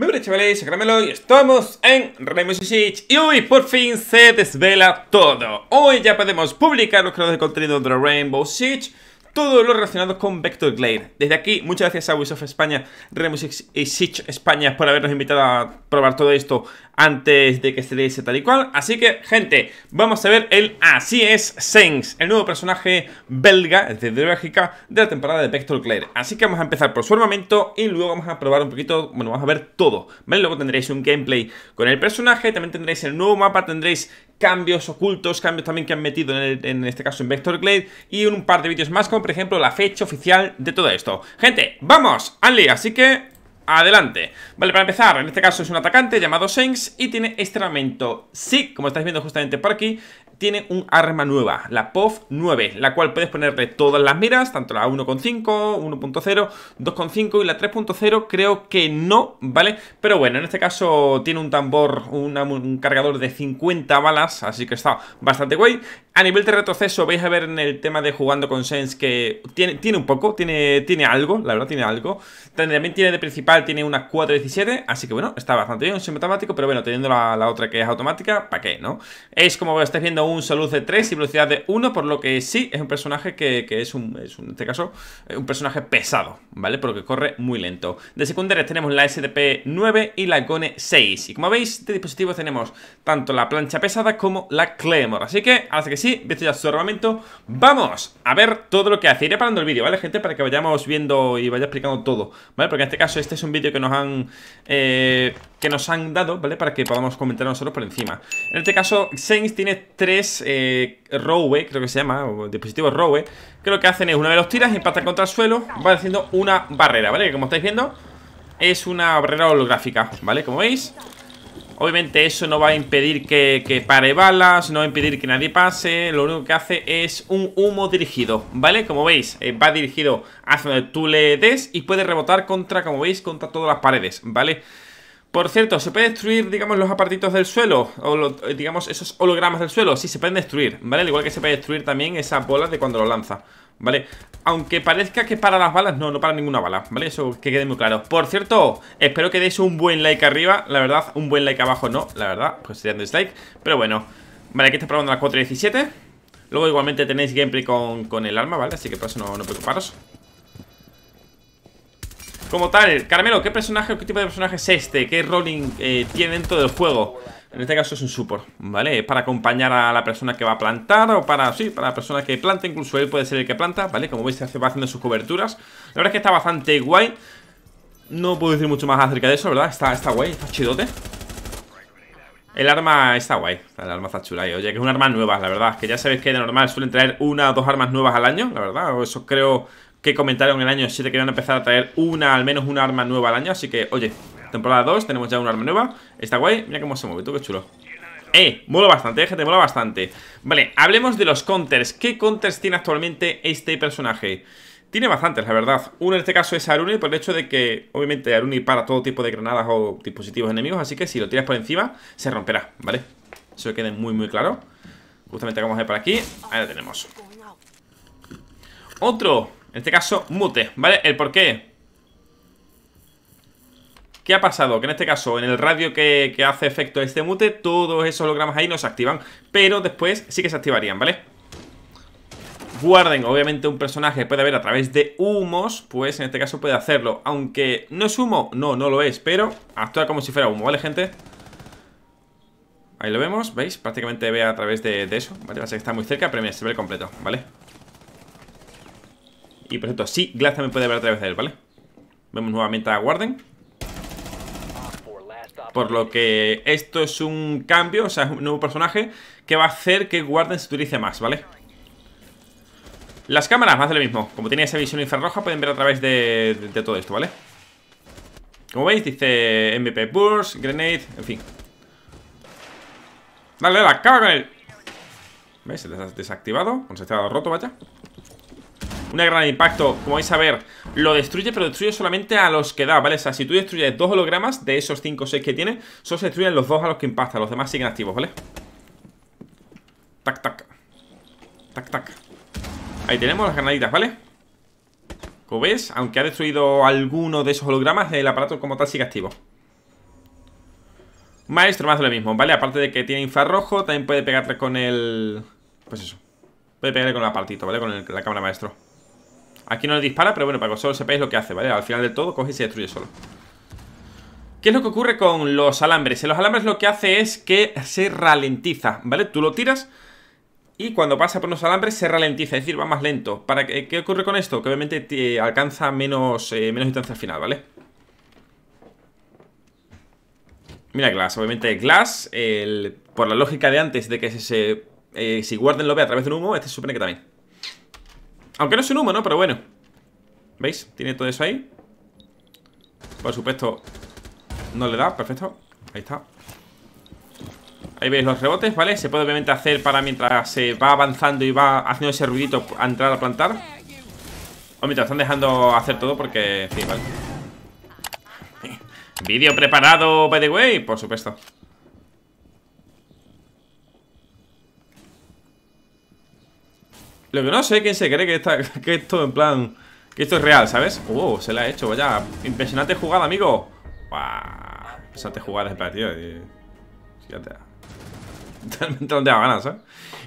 Muy buenas chavales, soy Caramelo y estamos en Rainbow Six Y hoy por fin se desvela todo Hoy ya podemos publicar los creadores de contenido de Rainbow Six todo lo relacionado con Vector Glade. Desde aquí, muchas gracias a of España, Remus y Sitch España por habernos invitado a probar todo esto antes de que se diese tal y cual. Así que, gente, vamos a ver el Así es Sengs, el nuevo personaje belga, de Bélgica, de la temporada de Vector Glade. Así que vamos a empezar por su armamento y luego vamos a probar un poquito, bueno, vamos a ver todo, Luego tendréis un gameplay con el personaje, también tendréis el nuevo mapa, tendréis cambios ocultos, cambios también que han metido en, este caso en Vector Glade y un par de vídeos más como por ejemplo la fecha oficial de todo esto. Gente, vamos Anli, así que adelante. Vale, para empezar, en este caso es un atacante llamado Shanks y tiene este Sí, como estáis viendo justamente por aquí, tiene un arma nueva, la POF 9, la cual puedes ponerle todas las miras, tanto la 1.5, 1.0, 2.5 y la 3.0 creo que no, ¿vale? Pero bueno, en este caso tiene un tambor, un cargador de 50 balas, así que está bastante guay. A nivel de retroceso vais a ver en el tema de jugando con Sense que tiene, un poco, tiene, tiene algo, la verdad tiene algo. También tiene de principal, tiene una 417, así que bueno, está bastante bien, un automático, pero bueno, teniendo la, otra que es automática, ¿para qué, no? Es como estáis viendo un un salud de 3 y velocidad de 1, por lo que sí es un personaje que, es, un, en este caso, eh, un personaje pesado, ¿vale? Porque corre muy lento. De secundarias tenemos la SDP 9 y la Gone 6. Y como veis, de dispositivos tenemos tanto la plancha pesada como la Claymore. Así que, ahora que sí, visto ya su armamento, ¡vamos! A ver todo lo que hace. Iré parando el vídeo, ¿vale, gente? Para que vayamos viendo y vaya explicando todo, ¿vale? Porque en este caso este es un vídeo que nos han... Eh, que nos han dado, ¿vale? Para que podamos comentar nosotros por encima. En este caso, Saints tiene 3 es eh, creo que se llama, o dispositivo Rowe, que lo que hacen es una de los tiras, impactan contra el suelo, Va haciendo una barrera, ¿vale? Que como estáis viendo, es una barrera holográfica, ¿vale? Como veis. Obviamente eso no va a impedir que, pare balas, no va a impedir que nadie pase, lo único que hace es un humo dirigido, ¿vale? Como veis, eh, va dirigido hacia donde tú le des y puede rebotar contra, como veis, contra todas las paredes, ¿vale? vale por cierto, ¿se puede destruir, digamos, los apartitos del suelo? O, digamos, esos hologramas del suelo. Sí, se pueden destruir, ¿vale? Al igual que se puede destruir también esas bolas de cuando lo lanza, ¿vale? Aunque parezca que para las balas, no, no para ninguna bala, ¿vale? Eso que quede muy claro. Por cierto, espero que deis un buen like arriba. La verdad, un buen like abajo no, la verdad, pues sería dislike. Pero bueno, vale, aquí está probando las 417. Luego igualmente tenéis gameplay con, con el arma, ¿vale? Así que por eso no, no preocuparos como tal. Carmelo, ¿qué personaje qué tipo de personaje es este? ¿Qué rolling eh, tiene dentro del juego? En este caso es un support, ¿vale? Para acompañar a la persona que va a plantar o para, sí, para la persona que planta, incluso él puede ser el que planta, ¿vale? Como veis va haciendo sus coberturas La verdad es que está bastante guay No puedo decir mucho más acerca de eso, ¿verdad? Está, guay, está chidote el arma está guay, el arma está chula y oye, que es un arma nueva, la verdad, que ya sabéis que de normal suelen traer una o dos armas nuevas al año, la verdad, eso creo, que comentaron el año 7 que iban empezar a traer una, al menos una arma nueva al año. Así que, oye, temporada 2, tenemos ya una arma nueva. Está guay, mira cómo se mueve, tú, qué chulo. Eh, mola bastante, eh, gente, mola bastante Vale, hablemos de los counters ¿Qué counters tiene actualmente este personaje? Tiene bastantes, la verdad Uno en este caso es Aruni, por el hecho de que Obviamente Aruni para todo tipo de granadas o dispositivos enemigos Así que si lo tiras por encima, se romperá, ¿vale? Eso quede muy, muy claro Justamente vamos a ir por aquí Ahí lo tenemos Otro en este caso, mute, ¿vale? El por qué ¿Qué ha pasado? Que en este caso, en el radio que, hace efecto este mute Todos esos hologramas ahí no se activan Pero después sí que se activarían, ¿vale? Guarden, obviamente un personaje puede ver a través de humos Pues en este caso puede hacerlo Aunque no es humo, no, no lo es Pero actúa como si fuera humo, ¿vale, gente? Ahí lo vemos, ¿veis? Prácticamente ve a través de, eso, ¿vale? Va que está muy cerca, pero mira, se ve el completo, ¿vale? Y por cierto, sí, Glass también puede ver a través de él, ¿vale? Vemos nuevamente a Warden Por lo que esto es un cambio, o sea, es un nuevo personaje Que va a hacer que Warden se utilice más, ¿vale? Las cámaras, más de lo mismo Como tiene esa visión infrarroja, pueden ver a través de, todo esto, ¿vale? Como veis, dice MVP Burst, Grenade, en fin Dale, dale, acaba con él ¿Ves? Desactivado, quedado roto, vaya una granada de impacto, como vais a ver, lo destruye, pero destruye solamente a los que da, ¿vale? O sea, si tú destruyes dos hologramas de esos 5 o 6 que tiene, solo se destruyen los dos a los que impacta, los demás siguen activos, ¿vale? Tac, tac. Tac, tac. Ahí tenemos las granaditas, ¿vale? Como ves, aunque ha destruido alguno de esos hologramas, el aparato como tal sigue activo. Maestro, más de lo mismo, ¿vale? Aparte de que tiene infrarrojo, también puede pegarle con el... Pues eso. Puede pegarle con el apartito, ¿vale? Con la cámara maestro. Aquí no le dispara, pero bueno, para que solo sepáis lo que hace, ¿vale? Al final de todo coge y se destruye solo ¿Qué es lo que ocurre con los alambres? En los alambres lo que hace es que se ralentiza, ¿vale? Tú lo tiras y cuando pasa por los alambres se ralentiza, es decir, va más lento. ¿Para qué, ocurre con esto? Que obviamente te alcanza menos, eh, menos distancia al final, ¿vale? Mira Glass, obviamente Glass, por la lógica de antes de que se, se eh, si guarden lo ve a través de un humo, este supone que también. Aunque no es un humo, ¿no? Pero bueno ¿Veis? Tiene todo eso ahí Por supuesto No le da, perfecto Ahí está Ahí veis los rebotes, ¿vale? Se puede obviamente hacer para mientras se va avanzando y va haciendo ese ruidito a entrar a plantar O mientras están dejando hacer todo porque... En fin, vale Vídeo preparado, by the way, por supuesto Lo que no sé quién se cree que, esto en plan... Que esto es real, ¿sabes? Oh, se la ha hecho, vaya. Impresionante jugada, amigo. jugar impresionante jugada, tío. Fíjate. Totalmente donde ganas, ¿eh?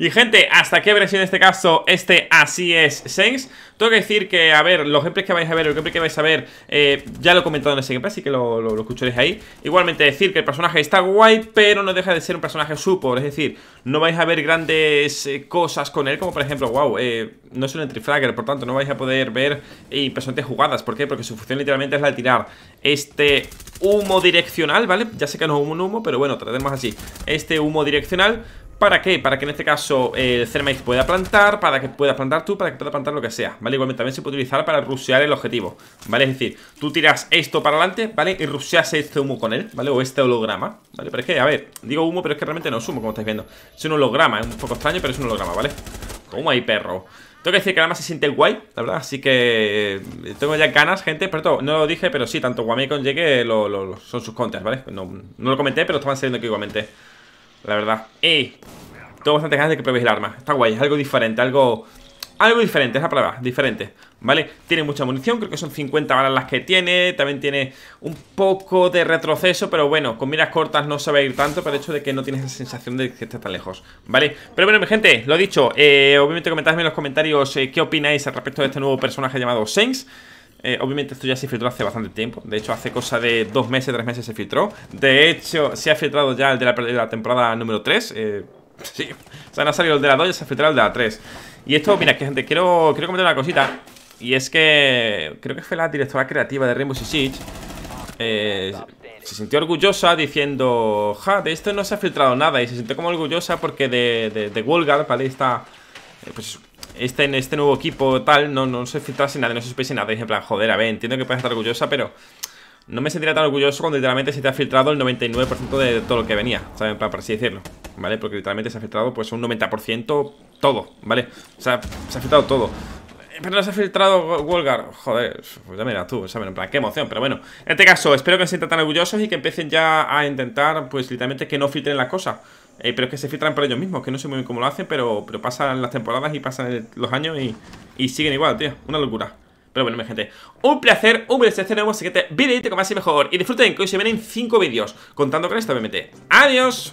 Y gente, hasta qué versión en este caso, este así es 6 Tengo que decir que, a ver, los gameplays que vais a ver, el gameplay que vais a ver eh, Ya lo he comentado en ese gameplay, así que lo, escucharéis ahí Igualmente decir que el personaje está guay, pero no deja de ser un personaje supo Es decir, no vais a ver grandes eh, cosas con él, como por ejemplo, wow, eh, no es un entry fragger Por tanto, no vais a poder ver impresionantes jugadas ¿Por qué? Porque su función literalmente es la de tirar este humo direccional, ¿vale? Ya sé que no es un humo, pero bueno, tratemos así Este humo direccional ¿Para qué? Para que en este caso eh, el pueda plantar, para que pueda plantar tú, para que pueda plantar lo que sea, ¿vale? Igualmente también se puede utilizar para rusear el objetivo, ¿vale? Es decir, tú tiras esto para adelante, ¿vale? Y ruseas este humo con él, ¿vale? O este holograma, ¿vale? Pero es que, a ver, digo humo, pero es que realmente no es humo, como estáis viendo Es un holograma, es un poco extraño, pero es un holograma, ¿vale? cómo hay perro? Tengo que decir que nada más se siente guay, la verdad. Así que eh, tengo ya ganas, gente. Pero no lo dije, pero sí, tanto guame con son sus contras, ¿vale? No, lo comenté, pero estaban saliendo aquí igualmente. La verdad. Y Tengo bastante ganas de que probéis el arma. Está guay, es algo diferente, algo algo diferente, es la palabra, diferente, ¿vale? Tiene mucha munición, creo que son 50 balas las que tiene, también tiene un poco de retroceso, pero bueno, con miras cortas no se ir tanto pero el hecho de que no tienes esa sensación de que está tan lejos, ¿vale? Pero bueno, mi gente, lo dicho, eh, obviamente comentadme en los comentarios eh, qué opináis al respecto de este nuevo personaje llamado Sense. Eh, obviamente esto ya se filtró hace bastante tiempo. De hecho, hace cosa de dos meses, tres meses se filtró. De hecho, se ha filtrado ya el de la, temporada número 3. sí. O sea, no ha salido el de la 2, ya se ha filtrado el de la 3. Y esto, mira, que gente, quiero, quiero comentar una cosita. Y es que creo que fue la directora creativa de Rainbow Six Siege. Eh, se sintió orgullosa diciendo, ja, de esto no se ha filtrado nada. Y se sintió como orgullosa porque de, de, de ¿vale? Está, eh, pues, este, en este nuevo equipo tal, no, no se filtrase nada, no se supiese nada. Y en plan, joder, a ver, entiendo que puedes estar orgullosa, pero no me sentiría tan orgulloso cuando literalmente se te ha filtrado el 99% de todo lo que venía, ¿sabes? para así decirlo, ¿vale? Porque literalmente se ha filtrado pues un 90% todo, ¿vale? Se ha, se ha filtrado todo pero no se ha filtrado Wolgar. Joder, pues ya mira tú, ¿sabes? En plan, qué emoción, pero bueno. En este caso, espero que se sientan tan orgullosos y que empiecen ya a intentar, pues literalmente, que no filtren las cosas. Eh, pero es que se filtran por ellos mismos, que no sé muy bien cómo lo hacen, pero, pasan las temporadas y pasan los años y, siguen igual, tío. Una locura. Pero bueno, mi gente, un placer, un placer este nuevo siguiente y te más y mejor. Y disfruten que hoy se vienen 5 vídeos, contando con esto, obviamente. ¡Adiós!